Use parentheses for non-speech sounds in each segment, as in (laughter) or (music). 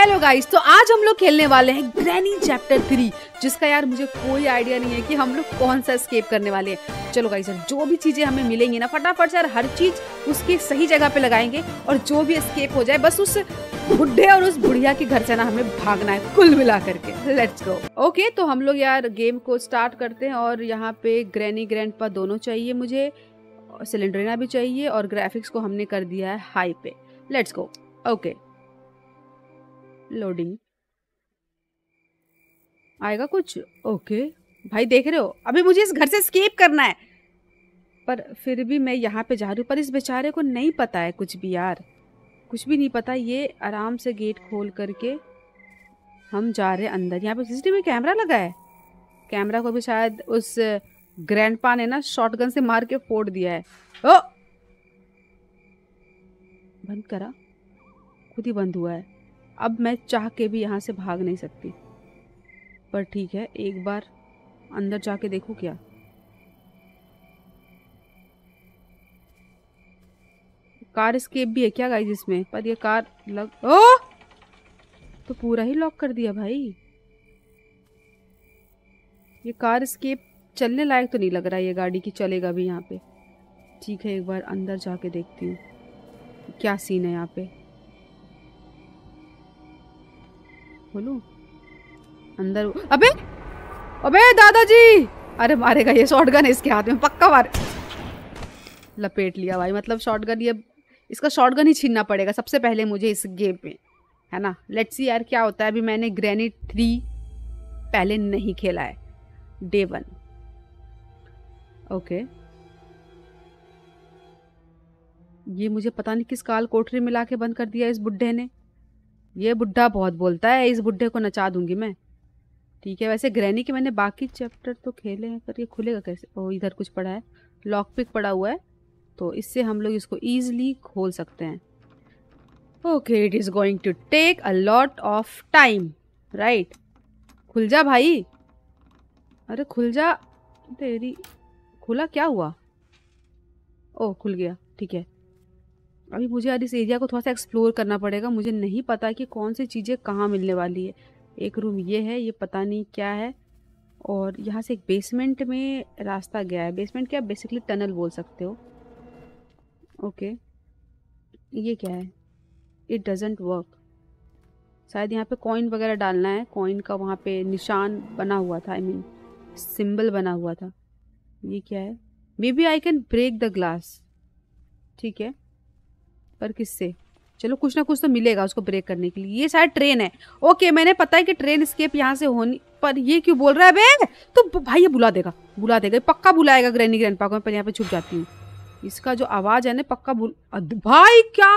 Hello guys तो आज हम लोग खेलने वाले हैं ग्रैनी चैप्टर थ्री जिसका यार मुझे कोई आइडिया नहीं है कि हम लोग कौन सा स्केप करने वाले हैं चलो गाइस यार जो भी चीज़ें हमें मिलेंगी ना फटाफट से यार हर चीज़ उसकी सही जगह पे लगाएंगे और जो भी स्केप हो जाए बस उस बुढ़े और उस बुढ़िया के घर से ना हमें भागना है कुल मिला करके लेट्स गो ओके तो हम लोग यार गेम को स्टार्ट करते हैं और यहाँ पे ग्रैनी ग्रैंड दोनों चाहिए मुझे सिलेंडरिना भी चाहिए और ग्राफिक्स को हमने कर दिया है हाई पे लेट्स गो ओके लोडिंग आएगा कुछ ओके भाई देख रहे हो अभी मुझे इस घर से स्केप करना है पर फिर भी मैं यहाँ पे जा रही हूँ पर इस बेचारे को नहीं पता है कुछ भी यार कुछ भी नहीं पता ये आराम से गेट खोल करके हम जा रहे हैं अंदर यहाँ पे सीसीटीवी कैमरा लगा है कैमरा को भी शायद उस ग्रैंडपा ने ना शॉटगन से मार के फोड़ दिया है ओ बंद करा खुद ही बंद हुआ है अब मैं चाह के भी यहाँ से भाग नहीं सकती पर ठीक है एक बार अंदर जाके देखो क्या कार स्केप भी है क्या गाई इसमें पर ये कार लग ओ तो पूरा ही लॉक कर दिया भाई ये कार स्केप चलने लायक तो नहीं लग रहा है ये गाड़ी की चलेगा भी यहाँ पे ठीक है एक बार अंदर जाके देखती हूँ क्या सीन है यहाँ पे खोलू अंदर अबे अबे दादाजी अरे मारेगा ये शॉटगन है इसके हाथ में पक्का मार लपेट लिया भाई मतलब शॉर्ट गन ये इसका शॉर्ट गन ही छीनना पड़ेगा सबसे पहले मुझे इस गेम में है ना लेट्स सी यार क्या होता है अभी मैंने ग्रेनेड थ्री पहले नहीं खेला है डे वन ओके ये मुझे पता नहीं किस काल कोठरी में ला के बंद कर दिया इस बुढ़े ने ये बुढ़ा बहुत बोलता है इस बुढ़े को नचा दूंगी मैं ठीक है वैसे ग्रैनी के मैंने बाकी चैप्टर तो खेले हैं पर ये खुलेगा कैसे ओ इधर कुछ पड़ा है लॉक पिक पड़ा हुआ है तो इससे हम लोग इसको ईजिली खोल सकते हैं okay it is going to take a lot of time right खुल जा भाई अरे खुल जा तेरी खुला क्या हुआ ओह खुल गया ठीक है अभी मुझे यार इस एरिया को थोड़ा सा एक्सप्लोर करना पड़ेगा मुझे नहीं पता कि कौन सी चीज़ें कहाँ मिलने वाली है एक रूम ये है ये पता नहीं क्या है और यहाँ से एक बेसमेंट में रास्ता गया है बेसमेंट क्या बेसिकली टनल बोल सकते हो ओके ये क्या है इट डजेंट वर्क शायद यहाँ पे कॉइन वगैरह डालना है कॉइन का वहाँ पे निशान बना हुआ था आई मीन सिंबल बना हुआ था ये क्या है maybe I can break the glass ठीक है पर किससे चलो कुछ ना कुछ तो मिलेगा उसको ब्रेक करने के लिए ये शायद ट्रेन है ओके मैंने पता है कि ट्रेन स्केप यहाँ से होनी पर ये क्यों बोल रहा है बे तो भाई ये बुला देगा बुला देगा पक्का बुलाएगा ग्रैनी ग्रैंड पाको मैं पहले यहाँ पे छुप जाती हूँ इसका जो आवाज़ है ना पक्का बुल भाई क्या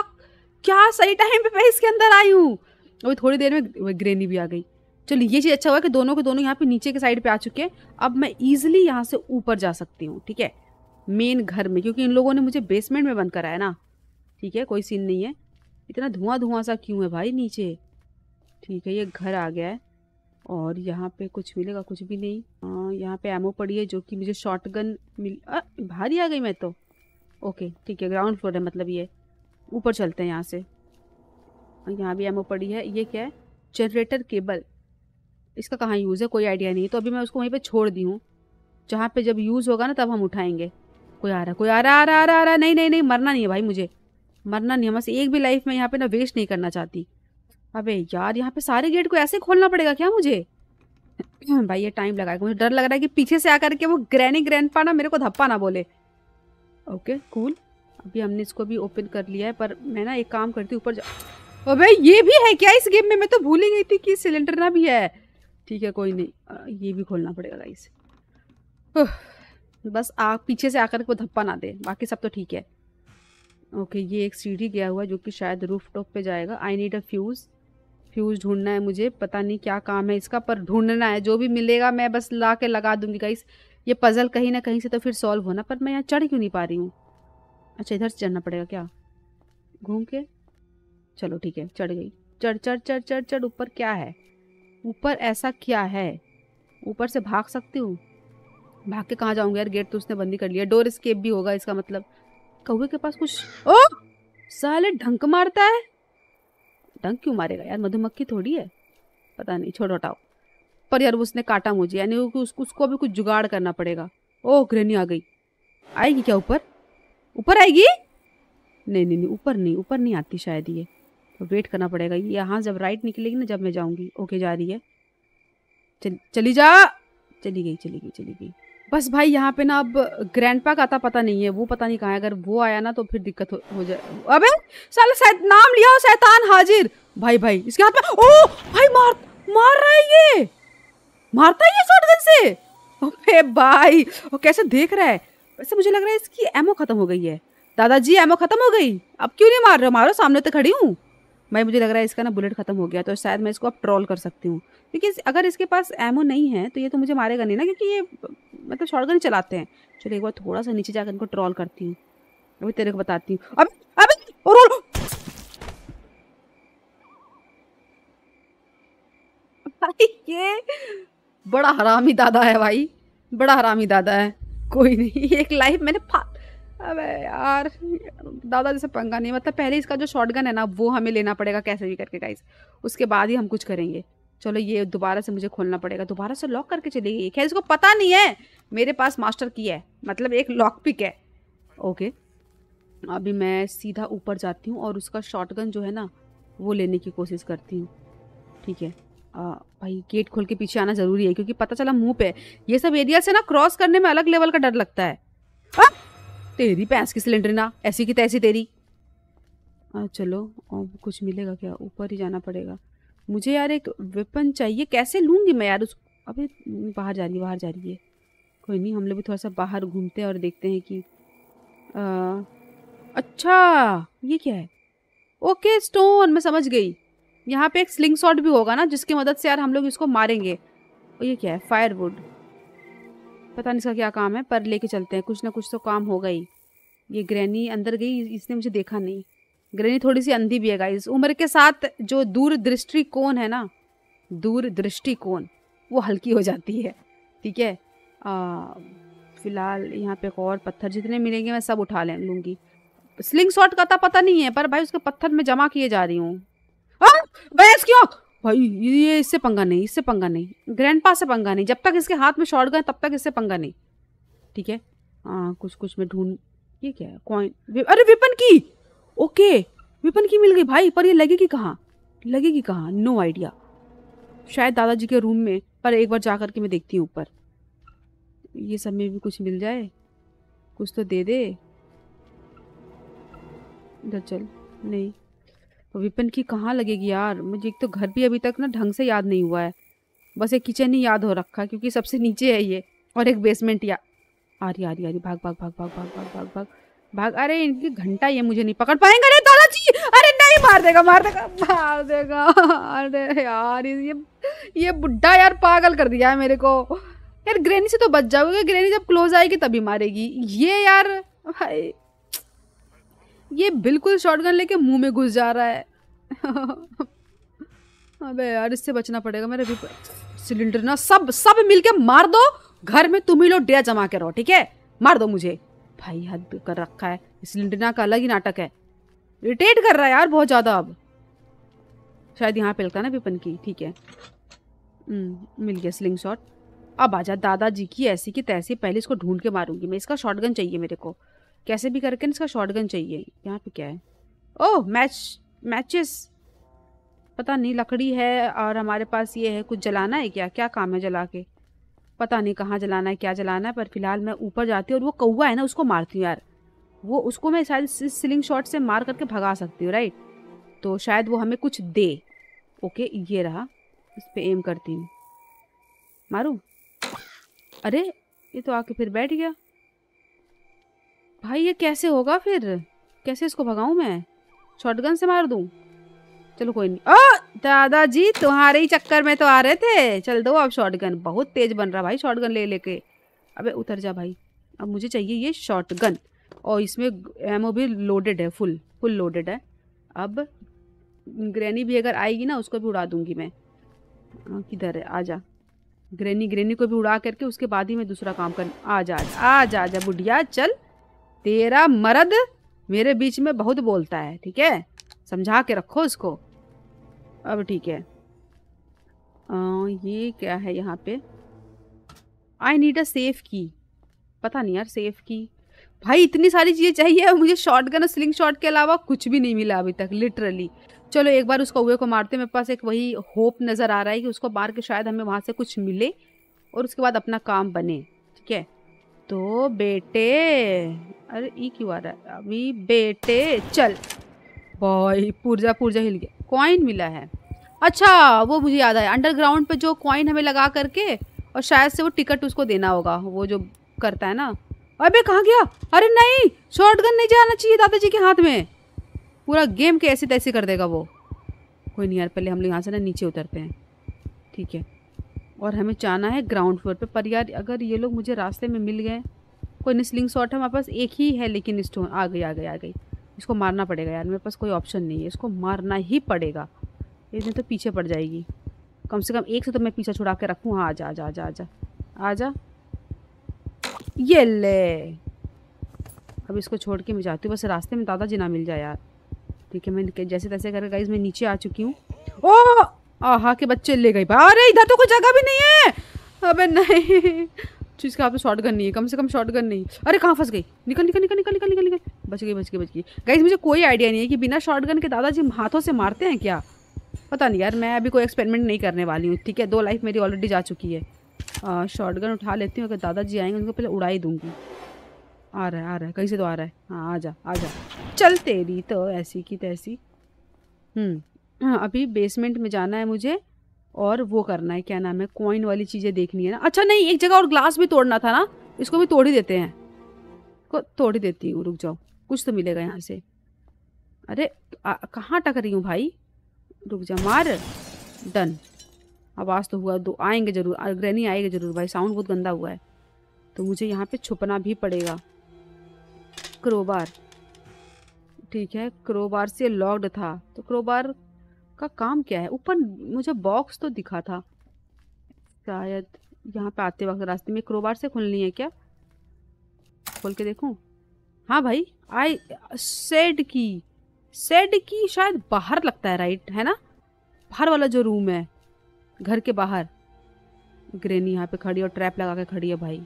क्या सही टाइम पे मैं इसके अंदर आई हूँ अभी थोड़ी देर में ग्रेनी भी आ गई चलो ये चीज़ अच्छा हुआ कि दोनों के दोनों यहाँ पे नीचे के साइड पे आ चुके हैं अब मैं ईजिली यहाँ से ऊपर जा सकती हूँ ठीक है मेन घर में क्योंकि इन लोगों ने मुझे बेसमेंट में बंद कराया ना ठीक है कोई सीन नहीं है इतना धुआं धुआं सा क्यों है भाई नीचे ठीक है ये घर आ गया है और यहाँ पे कुछ मिलेगा कुछ भी नहीं हाँ, यहाँ पे एमओ पड़ी है जो कि मुझे गन मिल आ, भारी आ गई मैं तो ओके ठीक है ग्राउंड फ्लोर है मतलब ये ऊपर चलते हैं यहाँ से यहाँ भी एमओ पड़ी है ये क्या है जनरेटर केबल इसका कहाँ यूज़ है कोई आइडिया नहीं तो अभी मैं उसको वहीं पर छोड़ दी हूँ जहाँ पर जब यूज़ होगा ना तब हम उठाएँगे कोई आ रहा कोई आ रहा आ रहा आ रहा आ रहा नहीं नहीं नहीं मरना नहीं है भाई मुझे मरना नहीं है बस एक भी लाइफ में यहाँ पे ना वेस्ट नहीं करना चाहती अबे यार यहाँ पे सारे गेट को ऐसे खोलना पड़ेगा क्या मुझे (clears throat) भाई ये टाइम लगाएगा मुझे डर लग रहा है कि पीछे से आकर के वो ग्रैनी ग्रैंड ना मेरे को धप्पा ना बोले ओके कूल अभी हमने इसको भी ओपन कर लिया है पर मैं ना एक काम करती ऊपर जा अबे ये भी है क्या इस गेम में मैं तो भूल ही गई थी कि सिलेंडर ना भी है ठीक है कोई नहीं ये भी खोलना पड़ेगा गाइस बस आ पीछे से आकर वो धप्पा ना दे बाकी सब तो ठीक है ओके ये एक सीढ़ी गया हुआ जो कि शायद रूफ टॉप पर जाएगा I need a fuse fuse ढूंढना है मुझे पता नहीं क्या काम है इसका पर ढूंढना है जो भी मिलेगा मैं बस ला के लगा दूंगी गाइस ये पज़ल कहीं ना कहीं से तो फिर सॉल्व होना पर मैं यहाँ चढ़ क्यों नहीं पा रही हूँ अच्छा इधर से चढ़ना पड़ेगा क्या घूम के चलो ठीक है चढ़ गई चढ़ चढ़ चढ़ चढ़ चढ़ ऊपर क्या है ऊपर ऐसा क्या है ऊपर से भाग सकती हूँ भाग के कहाँ जाऊँगी यार गेट तो उसने बंदी कर लिया डोर स्केप भी होगा इसका मतलब कौए के पास कुछ ओ साले ढंक मारता है ढंक क्यों मारेगा यार मधुमक्खी थोड़ी है पता नहीं छोड़ो हटाओ पर यार उसने काटा मुझे यानी उसको उसको अभी कुछ जुगाड़ करना पड़ेगा ओह ग्रेनी आ गई आएगी क्या ऊपर ऊपर आएगी नहीं नहीं नहीं ऊपर नहीं ऊपर नहीं आती शायद ये तो वेट करना पड़ेगा ये यहाँ जब राइट निकलेगी ना जब मैं जाऊँगी ओके जा रही है चल चली जा चली गई चली गई चली गई बस भाई यहाँ पे ना अब ग्रैंड का आता पता नहीं है वो पता नहीं कहाँ है अगर वो आया ना तो फिर दिक्कत हो, हो जाए अबे साला सैत, नाम लिया सैतान हाजिर भाई भाई इसके हाथ में ओ भाई मार मार रहा है ये मारता है ये शॉटगन से अबे भाई वो कैसे देख रहा है वैसे मुझे लग रहा है इसकी एमओ खत्म हो गई है दादाजी एमओ खत्म हो गई अब क्यों नहीं मार रहे हो मारो सामने तो खड़ी हूँ भाई मुझे लग रहा है इसका ना बुलेट खत्म हो गया तो शायद मैं इसको अब ट्रोल कर सकती हूँ क्योंकि अगर इसके पास एमओ नहीं है तो ये तो मुझे मारेगा नहीं ना क्योंकि ये मतलब गन चलाते हैं चलो एक बार थोड़ा सा नीचे जाकर इनको ट्रॉल करती हूँ अभी तेरे को बताती हूँ अब अब ये बड़ा हरामी दादा है भाई बड़ा हरामी दादा है कोई नहीं एक लाइफ मैंने अबे यार दादा जैसे पंगा नहीं मतलब पहले इसका जो शॉटगन है ना वो हमें लेना पड़ेगा कैसे भी करके गाइस उसके बाद ही हम कुछ करेंगे चलो ये दोबारा से मुझे खोलना पड़ेगा दोबारा से लॉक करके चली गई खैर इसको पता नहीं है मेरे पास मास्टर की है मतलब एक लॉक पिक है ओके अभी मैं सीधा ऊपर जाती हूँ और उसका शॉटगन जो है ना वो लेने की कोशिश करती हूँ ठीक है आ, भाई गेट खोल के पीछे आना ज़रूरी है क्योंकि पता चला मुँह पे ये सब एरिया से ना क्रॉस करने में अलग लेवल का डर लगता है आ! तेरी पैंस की सिलेंडर ना ऐसी की तैसी तेरी हाँ चलो और कुछ मिलेगा क्या ऊपर ही जाना पड़ेगा मुझे यार एक वेपन चाहिए कैसे लूँगी मैं यार उस अभी बाहर जा रही है बाहर जा रही है कोई नहीं हम लोग भी थोड़ा सा बाहर घूमते हैं और देखते हैं कि आ, अच्छा ये क्या है ओके स्टोन मैं समझ गई यहाँ पे एक स्लिंग शॉट भी होगा ना जिसकी मदद से यार हम लोग इसको मारेंगे और ये क्या है फायरवुड पता नहीं इसका क्या काम है पर लेके चलते हैं कुछ ना कुछ तो काम होगा ही ये ग्रैनी अंदर गई इसने मुझे देखा नहीं ग्रैनी थोड़ी सी अंधी भी है गाइस उम्र के साथ जो दूर कौन है ना दूर कौन वो हल्की हो जाती है ठीक है फिलहाल यहाँ पे एक और पत्थर जितने मिलेंगे मैं सब उठा ले लूँगी स्लिंग शॉट का तो पता नहीं है पर भाई उसके पत्थर में जमा किए जा रही हूँ क्यों भाई ये इससे पंगा नहीं इससे पंगा नहीं ग्रैंड से पंगा नहीं जब तक इसके हाथ में शॉर्ट गए तब तक इससे पंगा नहीं ठीक है हाँ कुछ कुछ मैं ढूंढ ये क्या है कॉइन अरे विपन की ओके विपन की मिल गई भाई पर ये लगेगी कहाँ लगेगी कहाँ नो आइडिया शायद दादाजी के रूम में पर एक बार जा करके मैं देखती हूँ ऊपर ये सब में भी कुछ मिल जाए कुछ तो दे दे चल नहीं विपिन की कहाँ लगेगी यार मुझे एक तो घर भी अभी तक ना ढंग से याद नहीं हुआ है बस एक किचन ही याद हो रखा क्योंकि सबसे नीचे है ये और एक बेसमेंट या आ रही आ रही आ रही भाग भाग भाग भाग भाग भाग भाग भाग भाग अरे इनकी घंटा ये मुझे नहीं पकड़ पाएंगे अरे दादा जी अरे नहीं मार देगा मार देगा मार देगा अरे यार ये ये बुढ़ा यार पागल कर दिया है मेरे को यार ग्रेनी से तो बच जाओगे ग्रेनी जब क्लोज आएगी तभी मारेगी ये यार भाई ये बिल्कुल शॉटगन लेके मुंह में घुस जा रहा है अबे यार इससे बचना पड़ेगा मेरे भी सिलेंडर ना सब सब मिलके मार दो घर में तुम ही लोग डेरा जमा के रहो ठीक है मार दो मुझे भाई हद कर रखा है सिलेंडरना का अलग ही नाटक है इरिटेट कर रहा है यार बहुत ज़्यादा अब शायद यहाँ पे लगता ना विपन की ठीक है हम्म, मिल गया स्लिंग शॉट अब आजा दादाजी की ऐसी की तैसी पहले इसको ढूंढ के मारूंगी मैं इसका शॉटगन चाहिए मेरे को कैसे भी करके इसका शॉटगन चाहिए यहाँ पे क्या है ओह मैच मैचेस पता नहीं लकड़ी है और हमारे पास ये है कुछ जलाना है क्या क्या काम है जला के पता नहीं कहाँ जलाना है क्या जलाना है पर फिलहाल मैं ऊपर जाती हूँ और वो कौआ है ना उसको मारती हूँ यार वो उसको मैं शायद सिलिंग शॉट से मार करके भगा सकती हूँ राइट तो शायद वो हमें कुछ दे ओके ये रहा इस पर एम करती हूँ मारूँ अरे ये तो आके फिर बैठ गया भाई ये कैसे होगा फिर कैसे इसको भगाऊं मैं शॉटगन से मार दूं चलो कोई नहीं ओ दादाजी तुम्हारे ही चक्कर में तो आ रहे थे चल दो अब शॉटगन बहुत तेज बन रहा भाई शॉटगन ले लेके अबे उतर जा भाई अब मुझे चाहिए ये शॉटगन और इसमें एमओ भी लोडेड है फुल फुल लोडेड है अब ग्रैनी भी अगर आएगी ना उसको भी उड़ा दूंगी मैं हाँ, किधर है आ जा ग्रैनी ग्रैनी को भी उड़ा करके उसके बाद ही मैं दूसरा काम कर आ जा आ जा आ जा बुढ़िया चल तेरा मर्द मेरे बीच में बहुत बोलता है ठीक है समझा के रखो उसको अब ठीक है आ, ये क्या है यहाँ पे आई नीड अ सेफ की पता नहीं यार सेफ की भाई इतनी सारी चीज़ें चाहिए और मुझे शॉर्ट गन और स्लिंग शॉट के अलावा कुछ भी नहीं मिला अभी तक लिटरली चलो एक बार उसको कौए को मारते मेरे पास एक वही होप नज़र आ रहा है कि उसको मार के शायद हमें वहाँ से कुछ मिले और उसके बाद अपना काम बने ठीक है तो बेटे अरे ये क्यों आ रहा है अभी बेटे चल बॉय पुर्जा पुर्जा हिल गया कॉइन मिला है अच्छा वो मुझे याद आया अंडरग्राउंड पे जो कॉइन हमें लगा करके और शायद से वो टिकट उसको देना होगा वो जो करता है ना अबे कहाँ गया अरे नहीं शॉटगन नहीं जाना चाहिए दादाजी के हाथ में पूरा गेम के ऐसे तैसे कर देगा वो कोई नहीं यार पहले हम लोग यहाँ से ना नीचे उतरते हैं ठीक है और हमें जाना है ग्राउंड फ्लोर पे पर यार अगर ये लोग मुझे रास्ते में मिल गए कोई निस्लिंग शॉट है हमारे पास एक ही है लेकिन स्टोन आ गई आ गई आ गई इसको मारना पड़ेगा यार मेरे पास कोई ऑप्शन नहीं है इसको मारना ही पड़ेगा ये नहीं तो पीछे पड़ जाएगी कम से कम एक से तो मैं पीछा छुड़ा के रखूँ हाँ आ जा आ जा आ जा आ जा आ जा ये ले अब इसको छोड़ के मैं जाती हूँ बस रास्ते में दादाजी ना मिल जाए यार ठीक है मैं जैसे तैसे करके गाइज मैं नीचे आ चुकी हूँ ओह आहा के बच्चे ले गई अरे इधर तो कोई जगह भी नहीं है अबे नहीं चीज़ का आपने शॉर्ट गन नहीं है कम से कम शॉर्ट गन नहीं अरे कहाँ फंस गई निकल निकल निकल निकल निकल निकल निकल बच गई बच गई बच गई गाइज मुझे कोई आइडिया नहीं है कि बिना शॉर्ट गन के दादाजी हाथों से मारते हैं क्या पता नहीं यार मैं अभी कोई एक्सपेरिमेंट नहीं करने वाली हूँ ठीक है दो लाइफ मेरी ऑलरेडी जा चुकी है शॉर्ट गन उठा लेती हूँ अगर दादाजी आएंगे उनको पहले उड़ा ही दूँगी आ रहा है आ रहा है कहीं से तो आ रहा है हाँ आ जा आ जा चल तेरी तो ऐसी की तैसी हम्म हाँ अभी बेसमेंट में जाना है मुझे और वो करना है क्या नाम है कॉइन वाली चीज़ें देखनी है ना अच्छा नहीं एक जगह और ग्लास भी तोड़ना था ना इसको भी तोड़ ही देते हैं को तोड़ ही देती हूँ रुक जाओ कुछ तो मिलेगा यहाँ से अरे कहाँ टक रही हूँ भाई रुक जा मार डन आवाज़ तो हुआ दो आएंगे जरूर ग्रैनी आएंगे जरूर भाई साउंड बहुत गंदा हुआ है तो मुझे यहाँ पे छुपना भी पड़ेगा क्रोबार ठीक है क्रोबार से लॉक्ड था तो क्रोबार का काम क्या है ऊपर मुझे बॉक्स तो दिखा था शायद यहाँ पे आते वक्त रास्ते में क्रोबार से खुलनी है क्या खोल के देखूँ हाँ भाई आई सेड की सेड की शायद बाहर लगता है राइट है ना बाहर वाला जो रूम है घर के बाहर ग्रेनी यहाँ पे खड़ी और ट्रैप लगा के खड़ी है भाई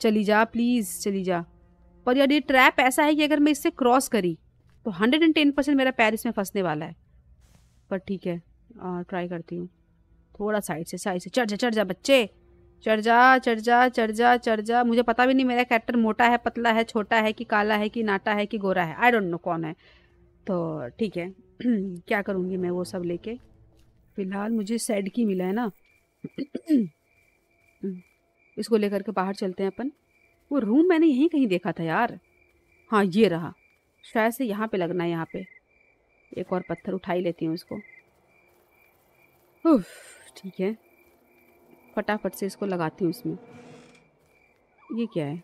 चली जा प्लीज़ चली जा पर यार ये ट्रैप ऐसा है कि अगर मैं इससे क्रॉस करी तो हंड्रेड एंड टेन परसेंट मेरा पैर इसमें फंसने वाला है पर ठीक है ट्राई करती हूँ थोड़ा साइड से साइड से चढ़ जा चढ़ जा बच्चे चढ़ जा चढ़ जा चढ़ जा चढ़ जा मुझे पता भी नहीं मेरा कैरेक्टर मोटा है पतला है छोटा है कि काला है कि नाटा है कि गोरा है आई डोंट नो कौन है तो ठीक है (clears throat) क्या करूँगी मैं वो सब लेके फ़िलहाल मुझे सेड की मिला है ना (clears throat) इसको लेकर के बाहर चलते हैं अपन वो रूम मैंने यहीं कहीं देखा था यार हाँ ये रहा शायद से यहाँ पे लगना है यहाँ पे एक और पत्थर उठा ही लेती हूँ इसको ठीक है फटाफट से इसको लगाती हूँ इसमें ये क्या है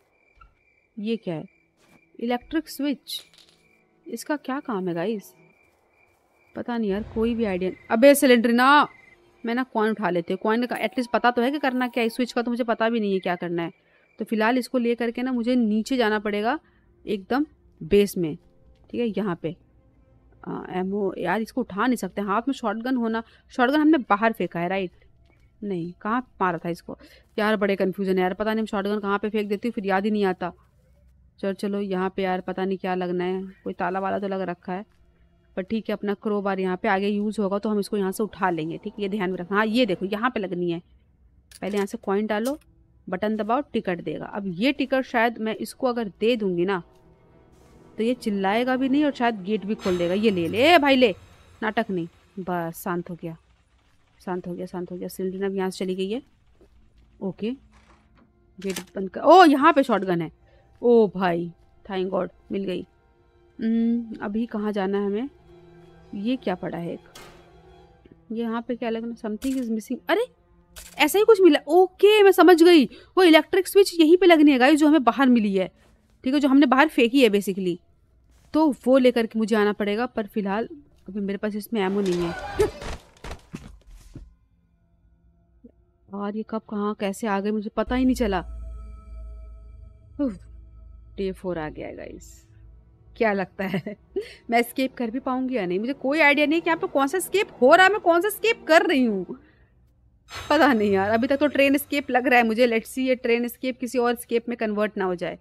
ये क्या है इलेक्ट्रिक स्विच इसका क्या काम है गाइस पता नहीं यार कोई भी आइडिया अबे सिलेंडर ना मैं ना कॉइन उठा लेती हूँ कॉइन का एटलीस्ट पता तो है कि करना क्या है स्विच का तो मुझे पता भी नहीं है क्या करना है तो फिलहाल इसको ले करके ना मुझे नीचे जाना पड़ेगा एकदम बेस में ठीक है यहाँ पे एमओ हाँ, यार इसको उठा नहीं सकते हाथ में गन होना गन हमने बाहर फेंका है राइट नहीं कहाँ मारा था इसको यार बड़े कन्फ्यूजन है यार पता नहीं हम शॉर्ट गन कहाँ पर फेंक देती हूँ फिर याद ही नहीं आता चल चलो यहाँ पे यार पता नहीं क्या लगना है कोई ताला वाला तो लग रखा है पर ठीक है अपना क्रो बार यहाँ पे आगे यूज़ होगा तो हम इसको यहाँ से उठा लेंगे ठीक है ये ध्यान में रखना हाँ ये देखो यहाँ पे लगनी है पहले यहाँ से कॉइन डालो बटन दबाओ टिकट देगा अब ये टिकट शायद मैं इसको अगर दे दूँगी ना तो ये चिल्लाएगा भी नहीं और शायद गेट भी खोल देगा ये ले ले भाई ले नाटक नहीं बस शांत हो गया शांत हो गया शांत हो गया सिलेंडर अब यहाँ से चली गई है ओके गेट बंद कर ओ यहाँ पे शॉटगन है ओ भाई थैंक गॉड मिल गई हम्म, अभी कहाँ जाना है हमें ये क्या पड़ा है एक ये यहाँ पे क्या लगना समथिंग इज मिसिंग अरे ऐसा ही कुछ मिला ओके मैं समझ गई वो इलेक्ट्रिक स्विच यहीं पे लगनी है गाइस जो हमें बाहर मिली है ठीक है जो हमने बाहर फेंकी है बेसिकली तो वो लेकर के मुझे आना पड़ेगा पर फिलहाल अभी मेरे पास इसमें एमो नहीं है और ये कब कहाँ कैसे आ गए मुझे पता ही नहीं चला डे फोर आ गया गाइस क्या लगता है (laughs) मैं स्केप कर भी पाऊंगी या नहीं मुझे कोई आइडिया नहीं कि यहाँ पे कौन सा स्केप हो रहा है मैं कौन सा स्केप कर रही हूँ पता नहीं यार अभी तक तो ट्रेन स्केप लग रहा है मुझे लेट्स सी ये ट्रेन स्केप किसी और स्केप में कन्वर्ट ना हो जाए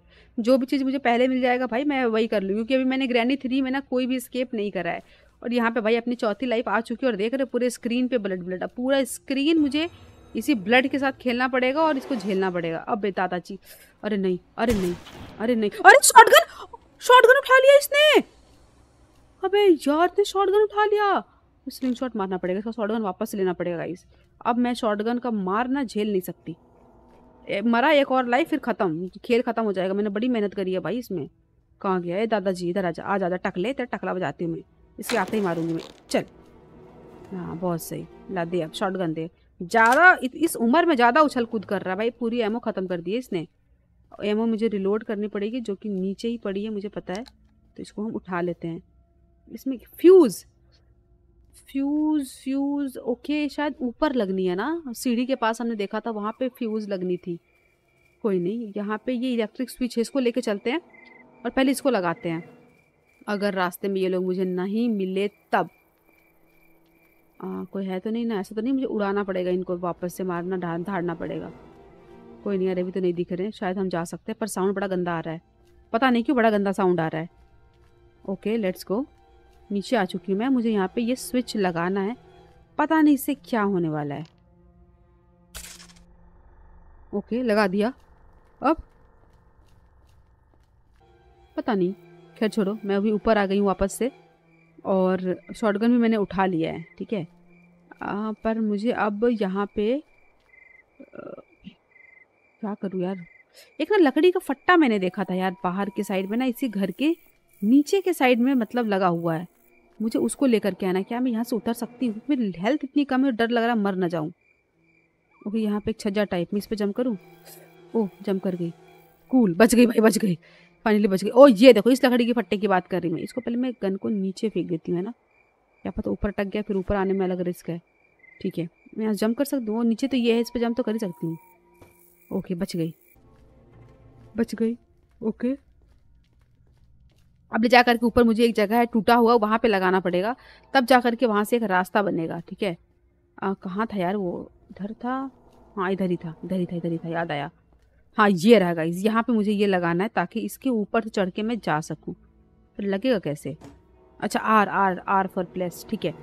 जो भी चीज़ मुझे पहले मिल जाएगा भाई मैं वही कर लूँ क्योंकि अभी मैंने ग्रैनी थ्री में ना कोई भी स्केप नहीं करा है और यहाँ पे भाई अपनी चौथी लाइफ आ चुकी है और देख रहे पूरे स्क्रीन पर ब्लड ब्लड पूरा स्क्रीन मुझे इसी ब्लड के साथ खेलना पड़ेगा और इसको झेलना पड़ेगा अब बेताता ची अरे नहीं अरे नहीं अरे नहीं अरे शॉर्ट गन उठा लिया इसने अबे यार ने गन उठा लिया स्लिंग शॉट मारना पड़ेगा इसका गन वापस लेना पड़ेगा इस अब मैं शॉटगन का मार ना झेल नहीं सकती मरा एक और लाइफ फिर खत्म खेल खत्म हो जाएगा मैंने बड़ी मेहनत करी है भाई इसमें कहाँ गया है दादाजी इधर आजा आ जा टकले तेरा टकला बजाती हूँ मैं इसके आते ही मारूंगी मैं चल हाँ बहुत सही ला दे अब शॉर्ट गन दे ज़्यादा इस उम्र में ज़्यादा उछल कूद कर रहा है भाई पूरी एमओ ख़त्म कर दी है इसने एमओ मुझे रिलोड करनी पड़ेगी जो कि नीचे ही पड़ी है मुझे पता है तो इसको हम उठा लेते हैं इसमें फ्यूज़ फ्यूज फ्यूज ओके शायद ऊपर लगनी है ना सीढ़ी के पास हमने देखा था वहाँ पे फ्यूज लगनी थी कोई नहीं यहाँ पे ये इलेक्ट्रिक स्विच है इसको लेके चलते हैं और पहले इसको लगाते हैं अगर रास्ते में ये लोग मुझे नहीं मिले तब आ, कोई है तो नहीं ना ऐसा तो नहीं मुझे उड़ाना पड़ेगा इनको वापस से मारना ढार धाड़ना पड़ेगा कोई नहीं अरे अभी तो नहीं दिख रहे शायद हम जा सकते हैं पर साउंड बड़ा गंदा आ रहा है पता नहीं क्यों बड़ा गंदा साउंड आ रहा है ओके लेट्स गो नीचे आ चुकी हूँ मैं मुझे यहाँ पे ये स्विच लगाना है पता नहीं इससे क्या होने वाला है ओके लगा दिया अब पता नहीं खैर छोड़ो मैं अभी ऊपर आ गई हूँ वापस से और शॉटगन भी मैंने उठा लिया है ठीक है पर मुझे अब यहाँ पे आ, क्या करूँ यार एक ना लकड़ी का फट्टा मैंने देखा था यार बाहर के साइड में ना इसी घर के नीचे के साइड में मतलब लगा हुआ है मुझे उसको लेकर के आना क्या मैं यहाँ से उतर सकती हूँ मेरी हेल्थ इतनी कम है डर लग रहा मर ना जाऊँ ओके यहाँ पे एक छज्जा टाइप में इस पर जम करूँ ओह जम कर गई कूल बच गई भाई बच गई फाइनली बच गई ओ ये देखो इस लकड़ी के फट्टे की बात कर रही मैं इसको पहले मैं गन को नीचे फेंक देती हूँ है ना क्या पता ऊपर टक गया फिर ऊपर आने में अलग रिस्क है ठीक है मैं यहाँ जम कर सकती हूँ नीचे तो ये है इस पर जम तो कर ही सकती हूँ ओके बच गई बच गई ओके अब ले जा करके ऊपर मुझे एक जगह है टूटा हुआ वहाँ पे लगाना पड़ेगा तब जा करके वहाँ से एक रास्ता बनेगा ठीक है कहाँ था यार वो इधर था हाँ इधर ही था इधर ही था इधर ही था याद आया हाँ ये रहेगा इस यहाँ पर मुझे ये लगाना है ताकि इसके ऊपर से चढ़ के मैं जा सकूँ फिर लगेगा कैसे अच्छा R R R for place ठीक है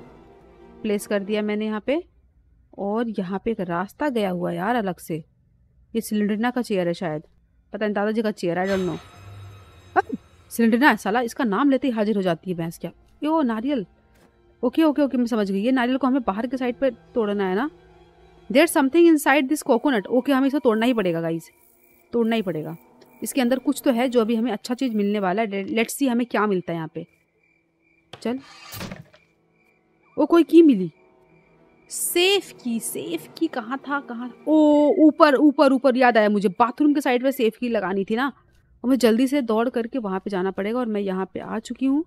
प्लेस कर दिया मैंने यहाँ पे और यहाँ पे एक रास्ता गया हुआ यार अलग से ये सिलेंडरना का चेयर है शायद पता नहीं दादाजी का chair I don't know cylinder ना साला इसका नाम लेते ही हाजिर हो जाती है भैंस क्या ये ओ नारियल ओके ओके ओके मैं समझ गई ये नारियल को हमें बाहर के साइड पर तोड़ना है ना there something inside this coconut okay हमें इसे तोड़ना ही पड़ेगा गाइज तोड़ना ही पड़ेगा इसके अंदर कुछ तो है जो अभी हमें अच्छा चीज़ मिलने वाला है लेट्स सी हमें क्या मिलता है यहाँ पे चल ओ कोई की मिली सेफ की सेफ की कहाँ था कहाँ ओ ऊपर ऊपर ऊपर याद आया मुझे बाथरूम के साइड पे सेफ की लगानी थी ना और मुझे जल्दी से दौड़ करके वहाँ पे जाना पड़ेगा और मैं यहाँ पे आ चुकी हूँ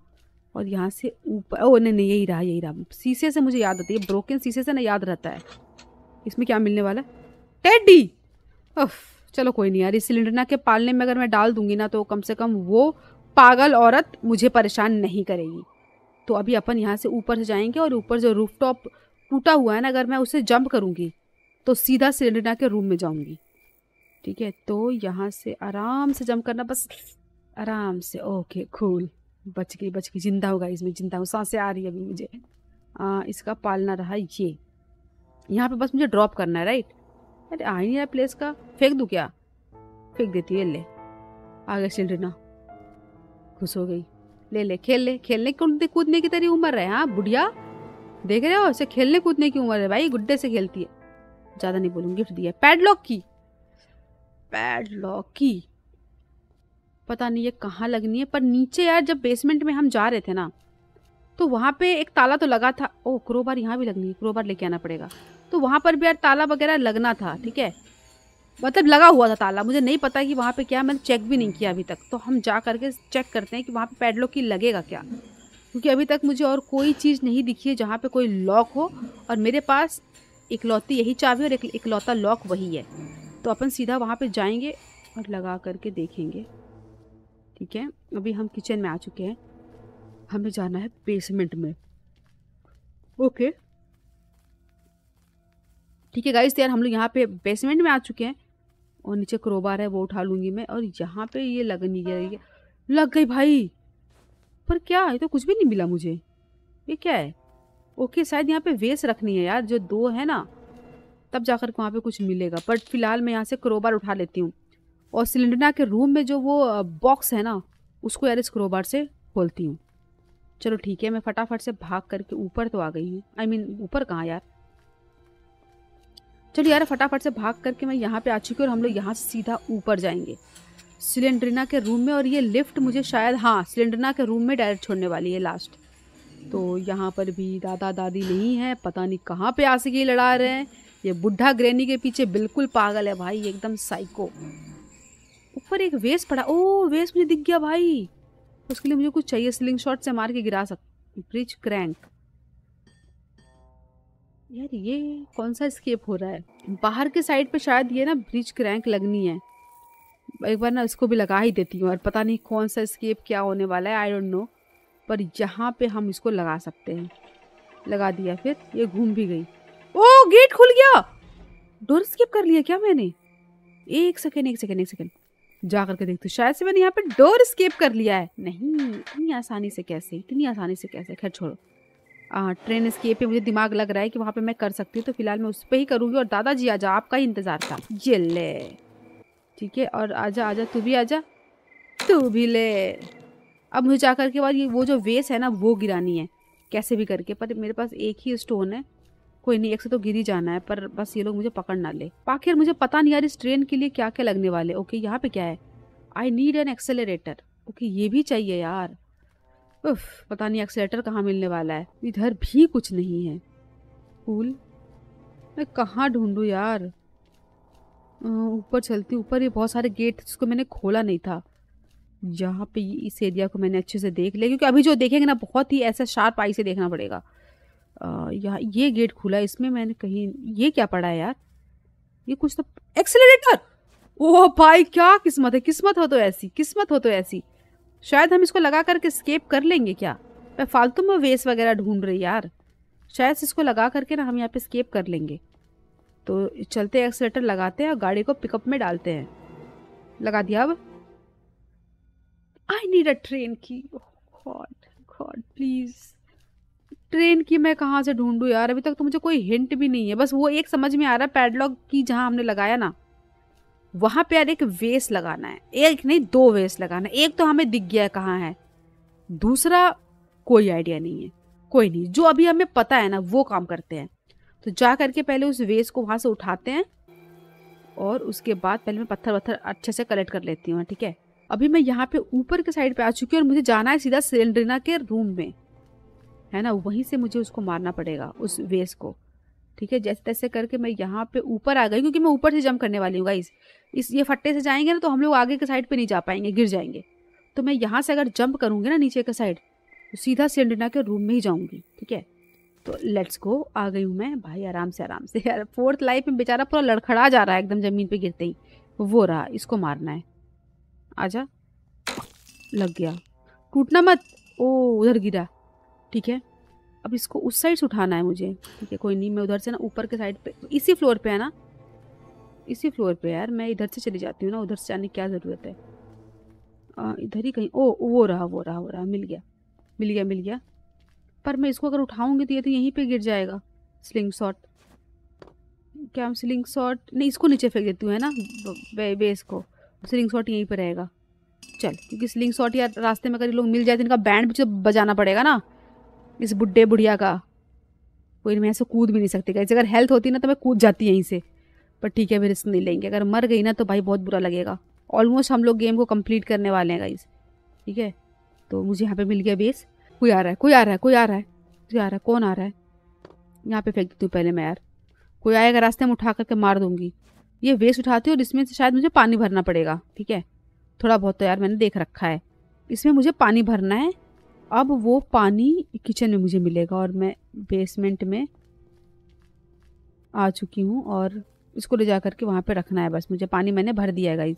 और यहाँ से ऊपर ओ नहीं नहीं यही रहा यही रहा शीशे से मुझे याद आती है ब्रोकन शीशे से ना याद रहता है इसमें क्या मिलने वाला टेडी ओह चलो कोई नहीं यार इस सिलेंडरना के पालने में अगर मैं डाल दूंगी ना तो कम से कम वो पागल औरत मुझे परेशान नहीं करेगी तो अभी अपन यहाँ से ऊपर से जाएंगे और ऊपर जो रूफ टॉप टूटा हुआ है ना अगर मैं उसे जंप करूँगी तो सीधा सिलेंडरना के रूम में जाऊँगी ठीक है तो यहाँ से आराम से जम करना बस आराम से ओके खूल बच गई बच गई जिंदा होगा इसमें जिंदा हूँ सांसें आ रही है अभी मुझे आ, इसका पालना रहा ये यहाँ पे बस मुझे ड्रॉप करना है राइट अरे आ ही नहीं रहा प्लेस का फेंक दूँ क्या फेंक देती है ले आगे सिलडना खुश हो गई ले ले खेल ले खेलने कूदने कूदने की तेरी उम्र है हाँ बुढ़िया देख रहे हो उसे खेलने कूदने की उम्र है भाई गुड्डे से खेलती है ज़्यादा नहीं बोलूँ गिफ्ट दिया पैडलॉक की पैडलॉक लॉकी पता नहीं ये कहाँ लगनी है पर नीचे यार जब बेसमेंट में हम जा रहे थे ना तो वहाँ पे एक ताला तो लगा था ओ क्रोबार यहाँ भी लगनी है क्रोबार लेके आना पड़ेगा तो वहाँ पर भी यार ताला वगैरह लगना था ठीक है मतलब लगा हुआ था ताला मुझे नहीं पता कि वहाँ पे क्या मैंने चेक भी नहीं किया अभी तक तो हम जा करके चेक करते हैं कि वहाँ पर पैडलॉक की लगेगा क्या क्योंकि अभी तक मुझे और कोई चीज़ नहीं दिखी है जहाँ पर कोई लॉक हो और मेरे पास इकलौती यही चाबी और एक, इकलौता लॉक वही है तो अपन सीधा वहाँ पे जाएंगे और लगा करके देखेंगे ठीक है अभी हम किचन में आ चुके हैं हमें जाना है बेसमेंट में ओके ठीक है गाइस यार हम लोग यहाँ पे बेसमेंट में आ चुके हैं और नीचे क्रोबार है वो उठा लूँगी मैं और यहाँ पे ये लग नहीं गया लग गई भाई पर क्या ये तो कुछ भी नहीं मिला मुझे ये क्या है ओके शायद यहाँ पे वेस रखनी है यार जो दो है ना तब जाकर वहाँ पे कुछ मिलेगा बट फिलहाल मैं यहाँ से क्रोबार उठा लेती हूँ और सिलेंडरना के रूम में जो वो बॉक्स है ना उसको यार इस क्रोबार से खोलती हूँ चलो ठीक है मैं फटाफट से भाग करके ऊपर तो आ गई हूँ आई मीन ऊपर कहाँ यार चलो यार फटाफट से भाग करके मैं यहाँ पे आ चुकी हूँ और हम लोग यहाँ से सीधा ऊपर जाएंगे सिलेंड्रिना के रूम में और ये लिफ्ट मुझे शायद हाँ सिलेंड्रिना के रूम में डायरेक्ट छोड़ने वाली है लास्ट तो यहाँ पर भी दादा दादी नहीं है पता नहीं कहाँ पे सके लड़ा रहे हैं ये बुढ़ा ग्रैनी के पीछे बिल्कुल पागल है भाई एकदम साइको ऊपर एक वेस पड़ा ओ वेस मुझे दिख गया भाई उसके लिए मुझे कुछ चाहिए स्लिंग शॉट से मार के गिरा सक ब्रिज क्रैंक यार ये कौन सा स्केप हो रहा है बाहर के साइड पे शायद ये ना ब्रिज क्रैंक लगनी है एक बार ना इसको भी लगा ही देती हूँ और पता नहीं कौन सा स्केप क्या होने वाला है आई डोंट नो पर यहाँ पे हम इसको लगा सकते हैं लगा दिया फिर ये घूम भी गई ओ गेट खुल गया डोर स्किप कर लिया क्या मैंने एक सेकेंड एक सेकेंड एक सेकेंड जा करके देखती हूँ शायद से मैंने यहाँ पे डोर स्केप कर लिया है नहीं इतनी आसानी से कैसे इतनी आसानी से कैसे खैर छोड़ो हाँ ट्रेन स्केप है मुझे दिमाग लग रहा है कि वहाँ पे मैं कर सकती हूँ तो फिलहाल मैं उस पर ही करूँगी और दादाजी आ जा आपका ही इंतज़ार था ये ले ठीक है और आजा आजा तू भी आजा तू भी ले अब मुझे जा कर के बाद ये वो जो वेस है ना वो गिरानी है कैसे भी करके पर मेरे पास एक ही स्टोन है कोई नहीं एक से तो गिरी जाना है पर बस ये लोग मुझे पकड़ ना ले आखिर मुझे पता नहीं यार इस ट्रेन के लिए क्या क्या लगने वाले ओके यहाँ पे क्या है I need an accelerator okay ये भी चाहिए यार उफ, पता नहीं एक्सेलेटर कहाँ मिलने वाला है इधर भी कुछ नहीं है कूल मैं कहाँ ढूंढूँ यार ऊपर चलती ऊपर ये बहुत सारे गेट जिसको मैंने खोला नहीं था यहाँ पे इस एरिया को मैंने अच्छे से देख लिया क्योंकि अभी जो देखेंगे ना बहुत ही ऐसा शार्प आई से देखना पड़ेगा यहाँ ये गेट खुला इसमें मैंने कहीं ये क्या पढ़ा है यार ये कुछ तो एक्सेलरेटर ओह भाई क्या किस्मत है किस्मत हो तो ऐसी किस्मत हो तो ऐसी शायद हम इसको लगा करके स्केप कर लेंगे क्या मैं फालतू में वेस वगैरह ढूंढ रही यार शायद इसको लगा करके ना हम यहाँ पे स्केप कर लेंगे तो चलते एक्सलेटर लगाते हैं और गाड़ी को पिकअप में डालते हैं लगा दिया अब आई नीड अ ट्रेन की गॉड गॉड प्लीज़ ट्रेन की मैं कहाँ से ढूंढूँ यार अभी तक तो मुझे कोई हिंट भी नहीं है बस वो एक समझ में आ रहा है पैडलॉग की जहाँ हमने लगाया ना वहाँ पे यार एक वेस लगाना है एक नहीं दो वेस लगाना है एक तो हमें दिख गया है कहाँ है दूसरा कोई आइडिया नहीं है कोई नहीं जो अभी हमें पता है ना वो काम करते हैं तो जा करके पहले उस वेस को वहाँ से उठाते हैं और उसके बाद पहले मैं पत्थर वत्थर अच्छे से कलेक्ट कर लेती हूँ ठीक है अभी मैं यहाँ पे ऊपर के साइड पे आ चुकी हूँ और मुझे जाना है सीधा सिलेंड्रिना के रूम में है ना वहीं से मुझे उसको मारना पड़ेगा उस वेस को ठीक है जैसे तैसे करके मैं यहाँ पे ऊपर आ गई क्योंकि मैं ऊपर से जंप करने वाली हूँ गाइस इस ये फट्टे से जाएंगे ना तो हम लोग आगे के साइड पे नहीं जा पाएंगे गिर जाएंगे तो मैं यहाँ से अगर जंप करूँगी ना नीचे का साइड तो सीधा सेंडना के रूम में ही जाऊँगी ठीक है तो लेट्स गो आ गई हूँ मैं भाई आराम से आराम से यार फोर्थ लाइफ में बेचारा पूरा लड़खड़ा जा रहा है एकदम ज़मीन पर गिरते ही वो रहा इसको मारना है आ लग गया टूटना मत ओ उधर गिरा ठीक है अब इसको उस साइड से उठाना है मुझे ठीक है कोई नहीं मैं उधर से ना ऊपर के साइड पे इसी फ्लोर पे है ना इसी फ्लोर पे यार मैं इधर से चली जाती हूँ ना उधर से जाने की क्या ज़रूरत है इधर ही कहीं ओ वो रहा वो रहा वो रहा मिल गया मिल गया मिल गया पर मैं इसको अगर उठाऊँगी तो ये तो यहीं पर गिर जाएगा स्लिंग शॉट क्या हम स्लिंग शॉट नहीं इसको नीचे फेंक देती हूँ है ना बेस को स्लिंग शॉट यहीं पर रहेगा चल क्योंकि स्लिंग शॉट या रास्ते में अगर लोग मिल जाए तो इनका बैंड भी तो बजाना पड़ेगा ना इस बुढ़े बुढ़िया का कोई मैं ऐसे कूद भी नहीं सकती कैसे अगर हेल्थ होती ना तो मैं कूद जाती यहीं से पर ठीक है मैं रिस्क नहीं लेंगे अगर मर गई ना तो भाई बहुत बुरा लगेगा ऑलमोस्ट हम लोग गेम को कंप्लीट करने वाले हैं गाइज ठीक है तो मुझे यहाँ पे मिल गया बेस कोई आ रहा है कोई आ रहा है कोई आ रहा है कोई आ रहा है कौन आ रहा है यहाँ पे फेंक देती हूँ पहले मैं यार कोई आएगा रास्ते में उठा करके मार दूंगी ये वेस्ट उठाती हूँ और इसमें से शायद मुझे पानी भरना पड़ेगा ठीक है थोड़ा बहुत तो यार मैंने देख रखा है इसमें मुझे पानी भरना है अब वो पानी किचन में मुझे मिलेगा और मैं बेसमेंट में आ चुकी हूँ और इसको ले जा करके वहाँ पे रखना है बस मुझे पानी मैंने भर दिया है गाइज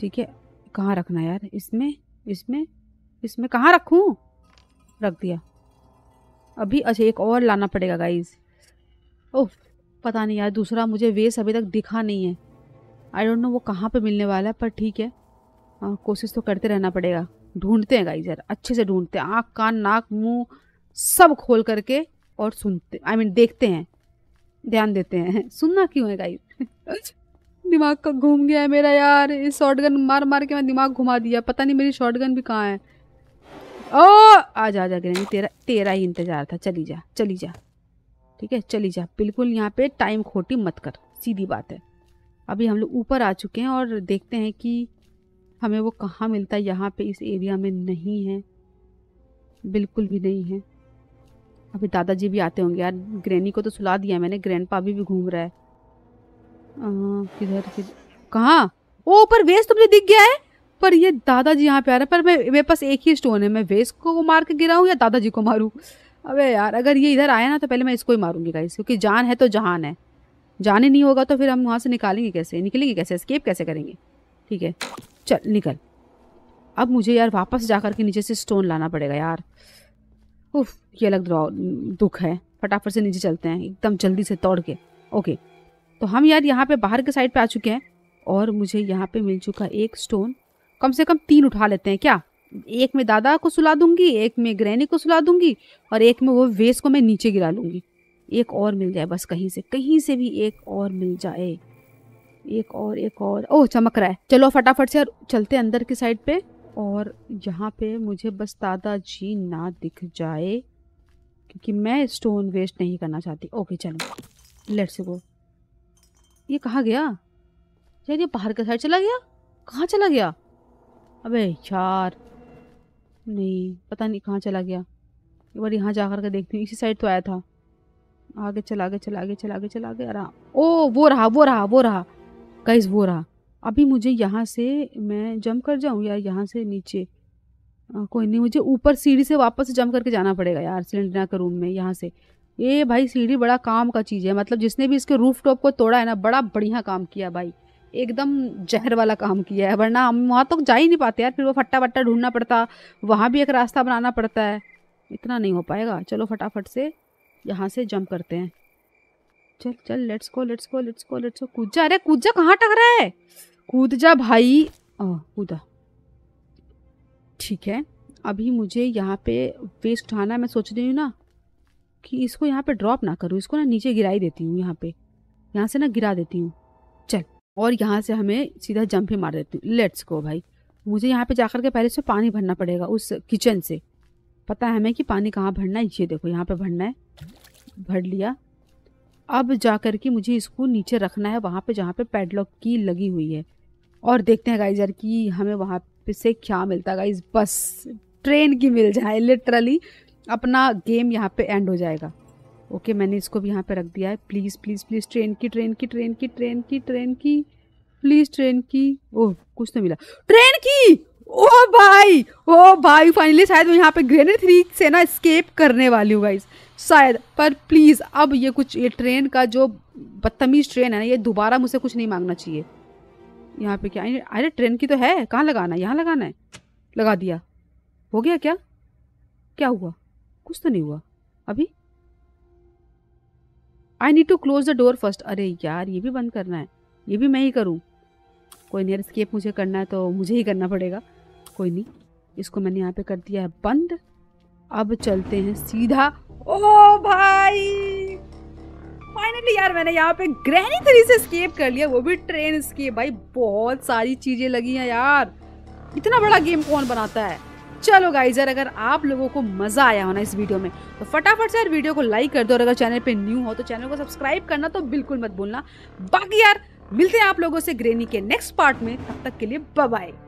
ठीक है कहाँ रखना है यार इसमें इसमें इसमें कहाँ रखूँ रख दिया अभी अच्छा एक और लाना पड़ेगा गाइज ओह पता नहीं यार दूसरा मुझे वेस अभी तक दिखा नहीं है आई डोंट नो वो कहाँ पे मिलने वाला है पर ठीक है हाँ, कोशिश तो करते रहना पड़ेगा ढूंढते हैं गाइजर अच्छे से ढूंढते हैं आँख कान नाक मुंह सब खोल करके और सुनते आई I मीन mean, देखते हैं ध्यान देते हैं (laughs) सुनना क्यों है गाइज (laughs) दिमाग का घूम गया है मेरा यार इस शॉर्ट मार मार के मैं दिमाग घुमा दिया पता नहीं मेरी शॉर्ट भी कहाँ है ओ आ जा गिरेंगे तेरा तेरा ही इंतजार था चली जा चली जा ठीक है चली जा बिल्कुल यहाँ पे टाइम खोटी मत कर सीधी बात है अभी हम लोग ऊपर आ चुके हैं और देखते हैं कि हमें वो कहाँ मिलता है यहाँ पे इस एरिया में नहीं है बिल्कुल भी नहीं है अभी दादाजी भी आते होंगे यार ग्रैनी को तो सुला दिया मैंने ग्रैंड अभी भी घूम रहा है किधर किधर कहाँ ओ ऊपर वेस तुमने दिख गया है पर ये दादाजी यहाँ पे आ रहे हैं पर मैं मेरे पास एक ही स्टोन है मैं वेस को मार के गिराऊँ या दादाजी को मारूँ अबे यार अगर ये इधर आया ना तो पहले मैं इसको ही मारूंगी गाइस क्योंकि जान है तो जहान है जान ही नहीं होगा तो फिर हम वहाँ से निकालेंगे कैसे निकलेंगे कैसे स्केप कैसे करेंगे ठीक है चल निकल अब मुझे यार वापस जा कर के नीचे से स्टोन लाना पड़ेगा यार उफ ये अलग दुख है फटाफट से नीचे चलते हैं एकदम जल्दी से तोड़ के ओके तो हम यार यहाँ पे बाहर के साइड पे आ चुके हैं और मुझे यहाँ पे मिल चुका एक स्टोन कम से कम तीन उठा लेते हैं क्या एक में दादा को सुला दूंगी एक में ग्रैनी को सुला दूंगी और एक में वो वेस को मैं नीचे गिरा लूंगी एक और मिल जाए बस कहीं से कहीं से भी एक और मिल जाए एक और एक और ओह चमक रहा है चलो फटाफट से चलते अंदर की साइड पे और यहाँ पे मुझे बस दादाजी ना दिख जाए क्योंकि मैं स्टोन वेस्ट नहीं करना चाहती ओके चलो लेट्स गो ये कहाँ गया यार ये बाहर का साइड चला गया कहाँ चला गया अबे यार नहीं पता नहीं कहाँ चला गया एक बार यहाँ जा कर के देखती हूँ इसी साइड तो आया था आगे चला गया चला गया चला गया चला गया आराम ओ वो रहा वो रहा वो रहा गाइस वो रहा अभी मुझे यहाँ से मैं जंप कर जाऊँ या यहाँ से नीचे आ, कोई नहीं मुझे ऊपर सीढ़ी से वापस जंप करके जाना पड़ेगा यार सिलेंडर के रूम में यहाँ से ये भाई सीढ़ी बड़ा काम का चीज़ है मतलब जिसने भी इसके रूफ टॉप को तोड़ा है ना बड़ा बढ़िया काम किया भाई एकदम जहर वाला काम किया है वरना हम वहाँ तक तो जा ही नहीं पाते यार फिर वो फट्टा फट्टा ढूंढना पड़ता वहाँ भी एक रास्ता बनाना पड़ता है इतना नहीं हो पाएगा चलो फटाफट से यहाँ से जंप करते हैं चल चल let's go let's go let's go let's go कूद जा अरे कूद जा कहाँ टकरा है कूद जा भाई कूदा ठीक है अभी मुझे यहाँ पे वेस्ट उठाना मैं सोच रही हूँ ना कि इसको यहाँ पे ड्रॉप ना करूँ इसको ना नीचे गिरा देती हूँ यहाँ पे यहाँ से ना गिरा देती हूँ चल और यहाँ से हमें सीधा जंप ही मार देती हूँ लेट्स गो भाई मुझे यहाँ पे जाकर के पहले से पानी भरना पड़ेगा उस किचन से पता है हमें कि पानी कहाँ भरना है ये देखो यहाँ पे भरना है भर लिया अब जा कर के मुझे इसको नीचे रखना है वहाँ पे जहाँ पे पैडलॉक की लगी हुई है और देखते हैं गाइज यार कि हमें वहाँ पे से क्या मिलता है गाइज बस ट्रेन की मिल जाए लिटरली अपना गेम यहाँ पे एंड हो जाएगा ओके मैंने इसको भी यहाँ पे रख दिया है प्लीज़ प्लीज़ प्लीज़ ट्रेन की ट्रेन की ट्रेन की ट्रेन की ट्रेन की प्लीज़ ट्रेन की ओह कुछ तो मिला ट्रेन की ओ भाई ओ भाई फाइनली शायद मैं यहाँ पे ग्रेनेड थ्री से ना स्केप करने वाली हूँ गाइज शायद पर प्लीज़ अब ये कुछ ये ट्रेन का जो बदतमीज ट्रेन है ना ये दोबारा मुझसे कुछ नहीं मांगना चाहिए यहाँ पे क्या अरे ट्रेन की तो है कहाँ लगाना है यहाँ लगाना है लगा दिया हो गया क्या क्या हुआ कुछ तो नहीं हुआ अभी I need to close the door first अरे यार ये भी बंद करना है ये भी मैं ही करूँ कोई नहीं स्केप मुझे करना है तो मुझे ही करना पड़ेगा कोई नहीं इसको मैंने यहाँ पे कर दिया है बंद अब चलते हैं सीधा ओ भाई फाइनली यार मैंने यहाँ पे ग्रहणी थ्री से स्केप कर लिया वो भी ट्रेन स्केप भाई बहुत सारी चीज़ें लगी हैं यार इतना बड़ा गेम कौन बनाता है चलो गाइजर अगर आप लोगों को मजा आया होना इस वीडियो में तो फटाफट से यार वीडियो को लाइक कर दो और अगर चैनल पे न्यू हो तो चैनल को सब्सक्राइब करना तो बिल्कुल मत भूलना बाकी यार मिलते हैं आप लोगों से ग्रेनी के नेक्स्ट पार्ट में तब तक के लिए बाय